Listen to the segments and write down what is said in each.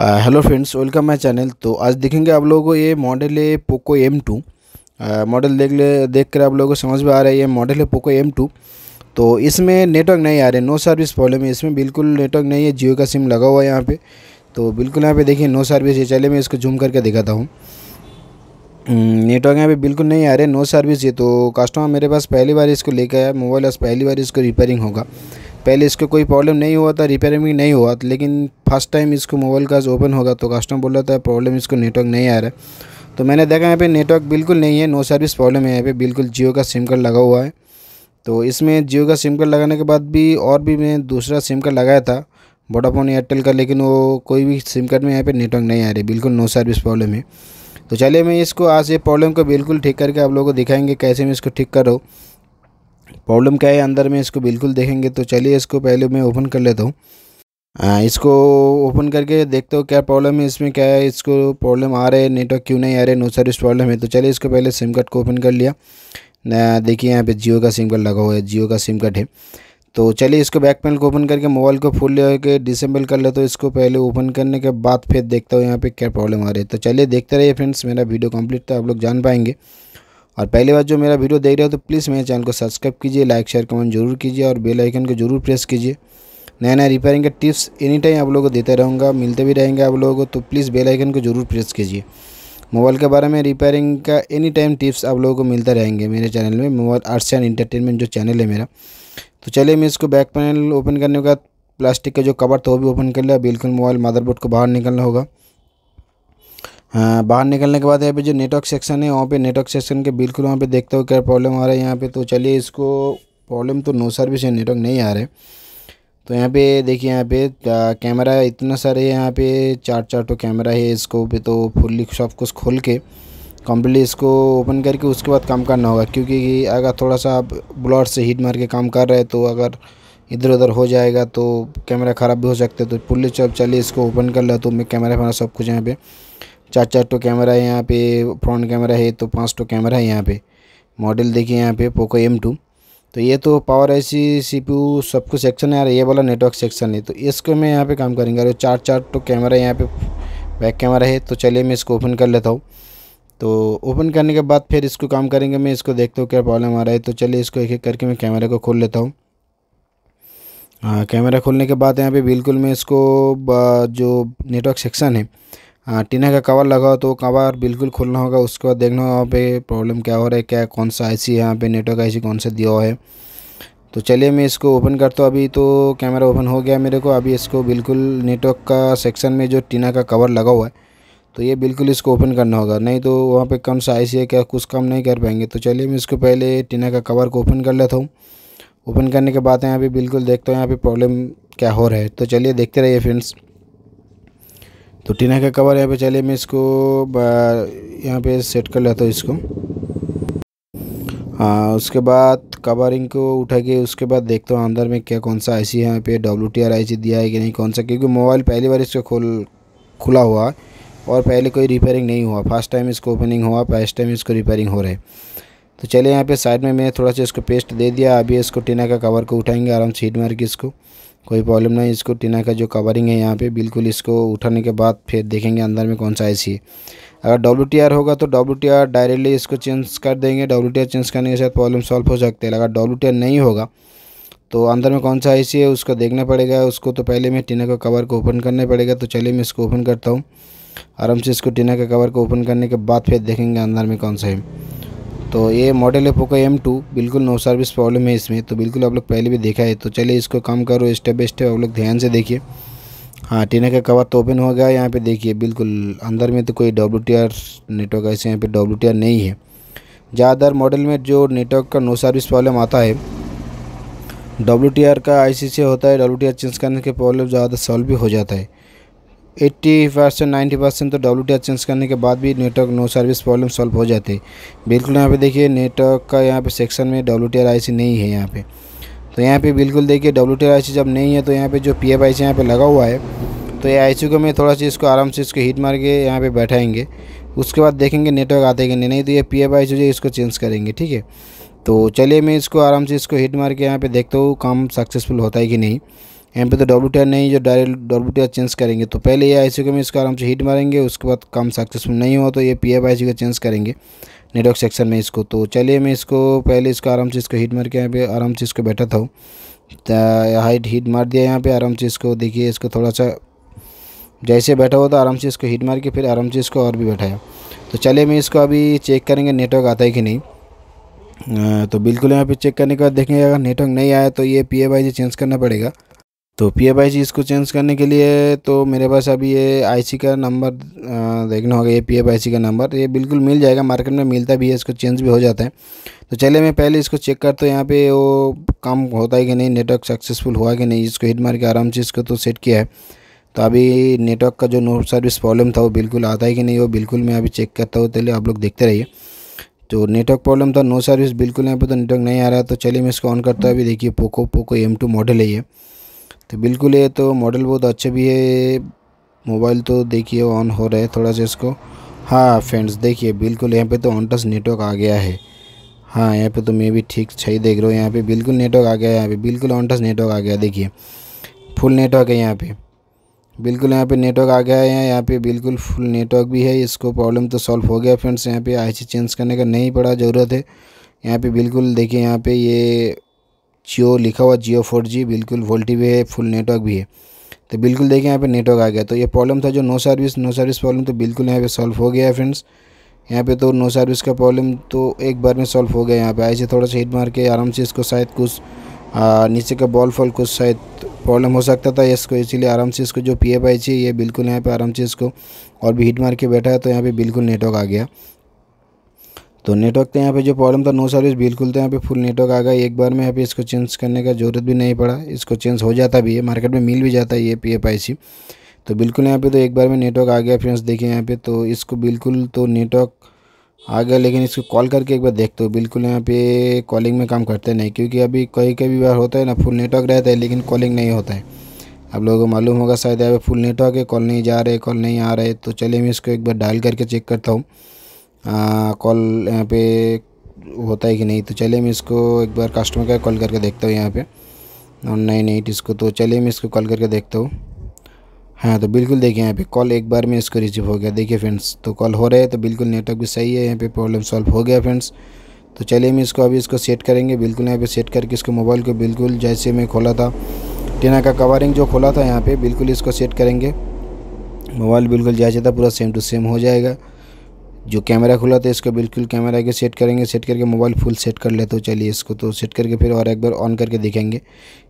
hello friends welcome my channel तो आज देखेंगे आप लोगों को ये मॉडल है पोको एम टू मॉडल देख ले देख कर आप लोगों को समझ में आ रहा है ये मॉडल है पोको एम टू तो इसमें नेटवर्क नहीं आ रहे नो सर्विस प्रॉब्लम है इसमें बिल्कुल नेटवर्क नहीं है जियो का सिम लगा हुआ है यहाँ पर तो बिल्कुल यहाँ पर देखिए नो सर्विस है चले मैं इसको जूम करके दिखाता हूँ नेटवर्क hmm, यहाँ पे बिल्कुल नहीं आ रहे नो सर्विस ये तो कस्टमर मेरे पास पहली बार इसको लेकर आया मोबाइल आज पहली बार इसको रिपेयरिंग होगा पहले इसको कोई प्रॉब्लम नहीं हुआ था रिपेयरिंग नहीं हुआ था लेकिन फर्स्ट टाइम इसको मोबाइल का ओपन होगा तो कस्टमर बोल रहा था प्रॉब्लम इसको नेटवर्क नहीं आ रहा है तो मैंने देखा यहाँ पे नेटवर्क बिल्कुल नहीं है नो सर्विस प्रॉब्लम है यहाँ पे बिल्कुल जियो का सिम कार्ड लगा हुआ है तो इसमें जियो का सिम कार्ड लगाने के बाद भी और भी मैं दूसरा सिम कार्ड लगाया था वोडाफोन एयरटेल का लेकिन वो कोई भी सिम कार्ड में यहाँ पे नेटवर्क नहीं आ रही बिल्कुल नो सर्विस प्रॉब्लम है तो चलिए मैं इसको आज ये प्रॉब्लम को बिल्कुल ठीक करके आप लोगों को दिखाएंगे कैसे मैं इसको ठीक करो प्रॉब्लम क्या है अंदर में इसको बिल्कुल देखेंगे तो चलिए इसको पहले मैं ओपन कर लेता हूँ इसको ओपन करके देखते हो क्या प्रॉब्लम है इसमें क्या है इसको प्रॉब्लम आ रहा है नेटवर्क क्यों नहीं आ रहा है नो सर्विस प्रॉब्लम है तो चलिए इसको पहले सिम कार्ड को ओपन कर लिया देखिए यहाँ पे जियो का सिम कार्ड लगा हुआ है जियो का सिम कार्ड है तो चलिए इसको बैक पैनल को ओपन करके मोबाइल को फुल लेकर के कर लेता हूँ इसको पहले ओपन करने के बाद फिर देखता हूँ यहाँ पे क्या प्रॉब्लम आ रही है तो चलिए देखते रहिए फ्रेंड्स मेरा वीडियो कम्प्लीट था तो आप लोग जान पाएंगे और पहली बार जो मेरा वीडियो देख रहे हो तो प्लीज़ मेरे चैनल को सब्सक्राइब कीजिए लाइक शेयर कमेंट जरूर कीजिए और बेल आइकन को जरूर प्रेस कीजिए नया नया रिपेयरिंग के टिप्स एनी टाइम आप लोगों को देते रहूँगा मिलते भी रहेंगे आप लोगों को तो प्लीज़ बेल आइकन को जरूर प्रेस कीजिए मोबाइल के बारे में रिपेयरिंग का एनी टाइम टिप्स आप लोगों को मिलते रहेंगे मेरे चैनल में मोबाइल आर्ट्स एंड इंटरटेनमेंट जो चैनल है मेरा तो चलिए मैं इसको बैक पैनल ओपन करने के बाद प्लास्टिक का जो कवर था वो भी ओपन कर लिया बिल्कुल मोबाइल मदरबोर्ड को बाहर निकलना होगा हाँ, बाहर निकलने के बाद यहाँ पे जो नेटवर्क सेक्शन है वहाँ पे नेटवर्क सेक्शन के बिल्कुल वहाँ पे देखते हो क्या प्रॉब्लम आ रहा है यहाँ पे तो चलिए इसको प्रॉब्लम तो नो सर्विस है नेटवर्क नहीं आ रहे तो यहाँ पे देखिए यहाँ पे कैमरा इतना सारे यहाँ पे चार चार तो कैमरा है इसको पे तो फुल्ली सब कुछ खोल के कम्प्लीटली इसको ओपन करके उसके बाद काम करना होगा क्योंकि अगर थोड़ा सा आप ब्लॉड से हीट मार के काम कर रहे हैं तो अगर इधर उधर हो जाएगा तो कैमरा ख़राब भी हो सकता है तो फुल्ली चल चलिए इसको ओपन कर ले तो मैं कैमरा फैमरा सब कुछ यहाँ पर चार चार टो कैमरा है यहाँ पे फ्रंट कैमरा है तो पाँच टो कैमरा है यहाँ पे मॉडल देखिए यहाँ पे पोको एम टू तो ये तो पावर आईसी सीपीयू सब कुछ सेक्शन है यार ये वाला नेटवर्क सेक्शन है तो इसको मैं यहाँ पे काम करेंगे अरे चार चार टो कैमरा यहाँ पे बैक कैमरा है तो चलिए मैं इसको ओपन कर लेता हूँ तो ओपन करने के बाद फिर इसको काम करेंगे मैं इसको देखता हूँ क्या प्रॉब्लम आ रहा है तो चलिए इसको एक एक करके मैं कैमरे को खोल लेता हूँ हाँ कैमरा खोलने के बाद यहाँ पे बिल्कुल मैं इसको जो नेटवर्क सेक्शन है हाँ, टीना का कवर लगा हो तो कवर बिल्कुल खुलना होगा उसके बाद देखना होगा वहाँ पे प्रॉब्लम क्या हो रहा है क्या कौन सा आई है यहाँ पर नेटवर्क आई कौन सा दिया हुआ है तो चलिए मैं इसको ओपन करता हूँ अभी तो कैमरा ओपन हो गया मेरे को अभी इसको बिल्कुल नेटवर्क का सेक्शन में जो टीना का कवर लगा हुआ है तो ये बिल्कुल इसको ओपन करना होगा नहीं तो वहाँ पर सा आई सी है क्या कुछ कम नहीं कर पाएंगे तो चलिए मैं इसको पहले टीना का कवर को ओपन कर लेता हूँ ओपन करने के बाद यहाँ पर बिल्कुल देखता हूँ यहाँ पर प्रॉब्लम क्या हो रहा है तो चलिए देखते रहिए फ्रेंड्स तो टीना का कवर यहाँ पे चलिए मैं इसको यहाँ पे सेट कर लेता हूँ इसको हाँ उसके बाद कवरिंग को उठा के उसके बाद देखता हूँ अंदर में क्या कौन सा आईसी है यहाँ पे W T R I C दिया है कि नहीं कौन सा क्योंकि मोबाइल पहली बार इसको खोल खुला हुआ है और पहले कोई रिपेयरिंग नहीं हुआ फर्स्ट टाइम इसको ओपनिंग हुआ फर्स्ट टाइम इसको रिपेयरिंग हो रहा तो चलिए यहाँ पे साइड में मैंने थोड़ा सा इसको पेस्ट दे दिया अभी इसको टीना का कवर को उठाएंगे आराम से हीट मार के इसको कोई प्रॉब्लम नहीं इसको टीना का जो कवरिंग है यहाँ पे बिल्कुल इसको उठाने के बाद फिर देखेंगे अंदर में कौन सा ऐसी सी अगर डब्ल्यू होगा तो डब्ल्यू डायरेक्टली इसको चेंज कर देंगे डब्ल्यू चेंज करने के साथ प्रॉब्लम सॉल्व हो सकते है अगर डब्ल्यू नहीं होगा तो अंदर में कौन सा ऐसी है उसको देखना पड़ेगा उसको तो पहले मैं टीना का कवर को ओपन करना पड़ेगा तो चलिए मैं इसको ओपन करता हूँ आराम से इसको टीना के कवर को ओपन करने के बाद फिर देखेंगे अंदर में कौन सा है तो ये मॉडल है पोको एम टू बिल्कुल नो सर्विस प्रॉब्लम है इसमें तो बिल्कुल आप लोग पहले भी देखा है तो चलिए इसको कम करो स्टेप बाई स्टेप आप लोग ध्यान से देखिए हाँ टीना का कवर तो ओपन हो गया यहाँ पे देखिए बिल्कुल अंदर में तो कोई डब्ल्यू टी आर नेटवर्क ऐसे यहाँ पे डब्ल्यू टी आर नहीं है ज़्यादातर मॉडल में जो नेटवर्क का नो सर्विस प्रॉब्लम आता है डब्ल्यू टी आर का आई सी सी होता है डब्ल्यू टी आर चेंज करने के प्रॉब्लम ज़्यादा सॉल्व भी हो जाता है एट्टी परसेंट नाइन्टी परसेंट तो डब्ल्यू चेंज करने के बाद भी network no service problem solve हो जाते बिल्कुल यहाँ पे देखिए नेटवर्क का यहाँ पे सेक्शन में डब्ल्यू टी नहीं है यहाँ पे तो यहाँ पे बिल्कुल देखिए डब्ल्यू टी जब नहीं है तो यहाँ पे जो पी एफ आई यहाँ पे लगा हुआ है तो ये आई को मैं थोड़ा सा इसको आराम से इसको हीट मार के यहाँ पर बैठाएंगे उसके बाद देखेंगे नेटवर्क आते कि नहीं नहीं तो ये पी एफ आई जो है इसको चेंज करेंगे ठीक है तो चलिए मैं इसको आराम से इसको हीट मार के यहाँ पर देखता हूँ काम सक्सेसफुल होता है कि नहीं यहाँ पे तो डब्ल्यू नहीं जो डायरेक्ट डब्ल्यू चेंज करेंगे तो पहले ये आई में इसको आराम से हीट मारेंगे उसके बाद काम सक्सेसफुल नहीं हुआ तो ये पी एफ आई का चेंज करेंगे नेटवर्क सेक्शन में इसको तो चलिए मैं इसको पहले इसको आराम से इसको हीट मार के यहाँ पे आराम से इसको बैठा था हाइट हीट मार दिया यहाँ पे आराम से इसको देखिए इसको थोड़ा सा जैसे बैठा हुआ था आराम से इसको हीट मार के फिर आराम से इसको और भी बैठाया तो चलिए मैं इसको अभी चेक करेंगे नेटवर्क आता है कि नहीं तो बिल्कुल यहाँ पे चेक करने के बाद देखेंगे अगर नेटवर्क नहीं आया तो ये पी ए चेंज करना पड़ेगा तो पी एफ आई सी इसको चेंज करने के लिए तो मेरे पास अभी ये आई सी का नंबर देखना होगा ये पी एफ आई सी का नंबर ये बिल्कुल मिल जाएगा मार्केट में मिलता भी है इसको चेंज भी हो जाता है तो चलिए मैं पहले इसको चेक करता हूँ यहाँ पे वो काम होता है कि नहीं नेटवर्क सक्सेसफुल हुआ कि नहीं इसको हिट मार के आराम से इसको तो सेट किया है तो अभी नेटवर्क का जो नो सर्विस प्रॉब्लम था वो बिल्कुल आता है कि नहीं वो बिल्कुल मैं अभी चेक करता हूँ चलिए आप लोग देखते रहिए तो नेटवर्क प्रॉब्लम था नो सर्विस बिल्कुल यहाँ पर तो नेटवर्क नहीं आ रहा तो चलिए मैं इसको ऑन करता हूँ अभी देखिए Poco Poco M two model है ये तो बिल्कुल ये तो मॉडल बहुत अच्छे भी है मोबाइल तो देखिए ऑन हो रहा है थोड़ा सा इसको हाँ फ्रेंड्स देखिए बिल्कुल यहाँ पे तो ऑन टच नेटवर्क आ गया है हाँ यहाँ पे तो मैं भी ठीक सही देख रहा हूँ यहाँ पे बिल्कुल नेटवर्क आ गया है यहाँ पे बिल्कुल ऑन टच नेटवर्क आ गया देखिए फुल नेटवर्क है यहाँ पे बिल्कुल यहाँ पे नेटवर्क आ गया है यहाँ पे बिल्कुल फुल नेटवर्क भी है इसको प्रॉब्लम तो सॉल्व हो गया फ्रेंड्स यहाँ पे आई चेंज करने का नहीं पड़ा ज़रूरत है यहाँ पे बिल्कुल देखिए यहाँ पे ये जियो लिखा हुआ जियो फोर जी बिल्कुल वोल्टी भी है फुल नेटवर्क भी है तो बिल्कुल देखिए यहाँ पे नेटवर्क आ गया तो ये प्रॉब्लम था जो no service no service problem तो बिल्कुल यहाँ पे सॉल्व हो गया है फ्रेंड्स यहाँ पे तो नो सर्विस का प्रॉब्लम तो एक बार में सॉल्व हो गया यहाँ पे ऐसे थोड़ा सा हिट मार के आराम से इसको शायद कुछ आ, नीचे का बॉल फॉल कुछ शायद प्रॉब्लम हो सकता था इसको इसीलिए आराम से इसको जो पी एफ आई चाहिए ये बिल्कुल यहाँ पर आराम से इसको और भी हिट मार के बैठा है तो यहाँ पर बिल्कुल नेटवर्क आ गया तो नेटवर्क तो यहाँ पे जो प्रॉब्लम था नो सर्विस बिल्कुल तो यहाँ पे फुल नेटवर्क आ गया एक बार में यहाँ पे इसको चेंज करने का ज़रूरत भी नहीं पड़ा इसको चेंज हो जाता भी है मार्केट में मिल भी जाता है ये पी एफ आई सी तो बिल्कुल यहाँ पे तो एक बार में नेटवर्क आ गया फ्रेंड्स देखिए यहाँ पे तो इसको बिल्कुल तो नेटवर्क आ गया लेकिन इसको कॉल करके एक बार देखते हो बिल्कुल यहाँ पे कॉलिंग में काम करते नहीं क्योंकि अभी कहीं कभी बार होता है ना फुल नेटवर्क रहता है लेकिन कॉलिंग नहीं होता है आप लोगों को मालूम होगा शायद यहाँ पे फुल नेटवर्क है कॉल नहीं जा रहे कॉल नहीं आ रहे तो चलिए मैं इसको एक बार डायल करके चेक करता हूँ कॉल यहाँ पे होता है कि नहीं तो चलिए मैं इसको एक बार कस्टमर का कॉल करके देखता हूँ यहाँ पे नाइन एट इसको तो चलिए मैं इसको कॉल करके देखता हूँ हाँ तो बिल्कुल देखिए यहाँ पे कॉल एक बार में इसको रिसीव हो गया देखिए फ्रेंड्स तो कॉल हो रहा है तो बिल्कुल नेटवर्क भी सही है यहाँ पे प्रॉब्लम सॉल्व हो गया फ्रेंड्स तो चलिए मैं इसको अभी इसको सेट करेंगे बिल्कुल यहाँ पे सेट करके इसको मोबाइल को बिल्कुल जैसे मैं खोला था टीना का कवरिंग जो खोला था यहाँ पर बिल्कुल इसको सेट करेंगे मोबाइल बिल्कुल जैसे था पूरा सेम टू सेम हो जाएगा जो कैमरा खुला था इसको बिल्कुल कैमरा के सेट करेंगे सेट करके मोबाइल फुल सेट कर लेते हो चलिए इसको तो सेट करके फिर और एक बार ऑन करके देखेंगे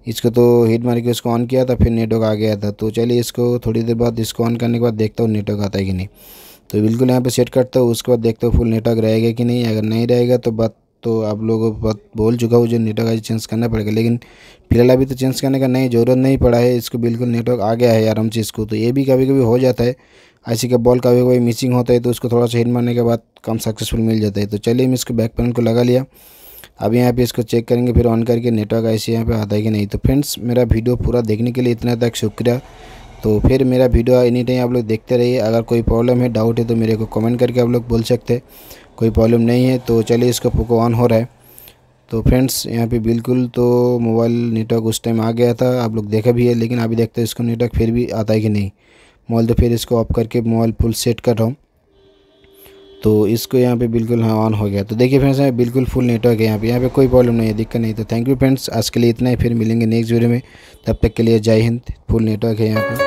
इसको तो हीट मार के इसको ऑन किया था फिर नेटवर्क आ गया था तो चलिए इसको थोड़ी देर बाद इसको ऑन करने के बाद देखता हूँ नेटवर्क आता है कि नहीं तो बिल्कुल यहाँ पर सेट करता हूँ उसके बाद देखता हूँ फुल नेटवर्क रहेगा कि नहीं अगर नहीं रहेगा तो बात तो आप लोगों को बोल चुका हूँ जो नेटवर्क आज चेंज करना पड़ेगा लेकिन फिलहाल अभी तो चेंज करने का नहीं ज़रूरत नहीं पड़ा है इसको बिल्कुल नेटवर्क आ गया है आराम से इसको तो ये भी कभी कभी हो जाता है ऐसी का बॉल कभी कभी मिसिंग होता है तो उसको थोड़ा सा हिट मारने के बाद काम सक्सेसफुल मिल जाता है तो चलिए मैं इसको बैक पैनल को लगा लिया अब यहाँ पे इसको चेक करेंगे फिर ऑन करके नेटवर्क ऐसे यहाँ पे आता है कि नहीं तो फ्रेंड्स मेरा वीडियो पूरा देखने के लिए इतना तक शुक्रिया तो फिर मेरा वीडियो एनी टाइम आप लोग देखते रहिए अगर कोई प्रॉब्लम है डाउट है तो मेरे को कमेंट करके आप लोग बोल सकते कोई प्रॉब्लम नहीं है तो चलिए इसका पोको ऑन हो रहा है तो फ्रेंड्स यहाँ पर बिल्कुल तो मोबाइल नेटवर्क उस टाइम आ गया था आप लोग देखा भी है लेकिन अभी देखते हैं इसको नेटवर्क फिर भी आता है कि नहीं मॉल तो फिर इसको ऑफ करके मॉल फुल सेट कर रहा हूँ तो इसको यहाँ पे बिल्कुल हाँ ऑन हो गया तो देखिए फ्रेंड्स यहाँ बिल्कुल फुल नेटवर्क है यहाँ पे यहाँ पे कोई प्रॉब्लम नहीं है दिक्कत नहीं तो थैंक यू फ्रेंड्स आज के लिए इतना ही फिर मिलेंगे नेक्स्ट वीडियो में तब तक के लिए जय हिंद फुल नेटवर्क है यहाँ पर